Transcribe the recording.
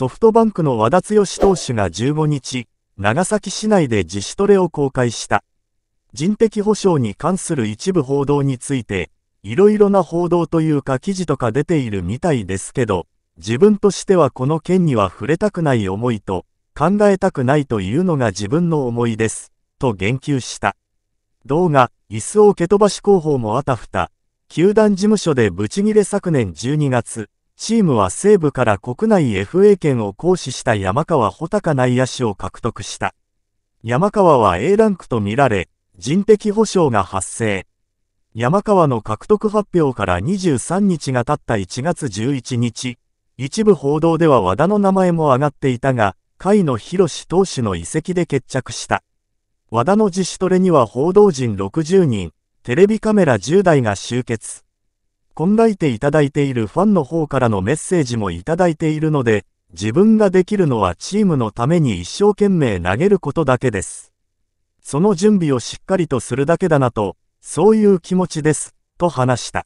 ソフトバンクの和田剛投手が15日、長崎市内で自主トレを公開した。人的保障に関する一部報道について、いろいろな報道というか記事とか出ているみたいですけど、自分としてはこの件には触れたくない思いと、考えたくないというのが自分の思いです、と言及した。動画、椅子を蹴飛ばし広報もあたふた、球団事務所でブチギレ昨年12月、チームは西部から国内 FA 権を行使した山川穂高内野手を獲得した。山川は A ランクと見られ、人的保障が発生。山川の獲得発表から23日が経った1月11日、一部報道では和田の名前も上がっていたが、甲斐野博士投手の移籍で決着した。和田の自主トレには報道陣60人、テレビカメラ10台が集結。考えていただいているファンの方からのメッセージもいただいているので、自分ができるのはチームのために一生懸命投げることだけです。その準備をしっかりとするだけだなと、そういう気持ちです、と話した。